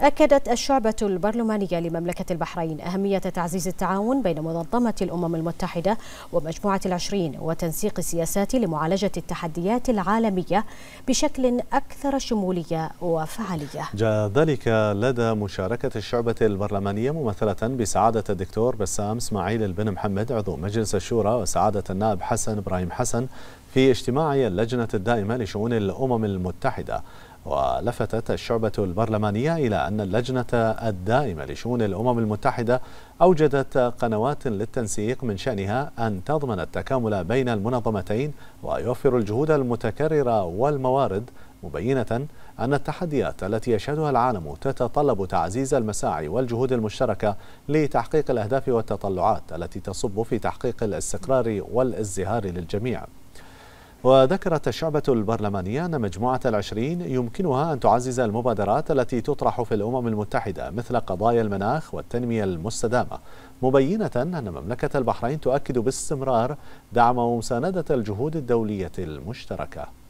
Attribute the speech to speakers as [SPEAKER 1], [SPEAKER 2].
[SPEAKER 1] أكدت الشعبة البرلمانية لمملكة البحرين أهمية تعزيز التعاون بين منظمة الأمم المتحدة ومجموعة العشرين وتنسيق السياسات لمعالجة التحديات العالمية بشكل أكثر شمولية وفعالية
[SPEAKER 2] جاء ذلك لدى مشاركة الشعبة البرلمانية ممثلة بسعادة الدكتور بسام اسماعيل بن محمد عضو مجلس الشورى وسعادة النائب حسن إبراهيم حسن في اجتماع اللجنة الدائمة لشؤون الأمم المتحدة ولفتت الشعبة البرلمانية إلى أن اللجنة الدائمة لشؤون الأمم المتحدة أوجدت قنوات للتنسيق من شأنها أن تضمن التكامل بين المنظمتين ويوفر الجهود المتكررة والموارد مبينة أن التحديات التي يشهدها العالم تتطلب تعزيز المساعي والجهود المشتركة لتحقيق الأهداف والتطلعات التي تصب في تحقيق الاستقرار والازدهار للجميع وذكرت الشعبة البرلمانية أن مجموعة العشرين يمكنها أن تعزز المبادرات التي تطرح في الأمم المتحدة مثل قضايا المناخ والتنمية المستدامة مبينة أن مملكة البحرين تؤكد باستمرار دعم ومساندة الجهود الدولية المشتركة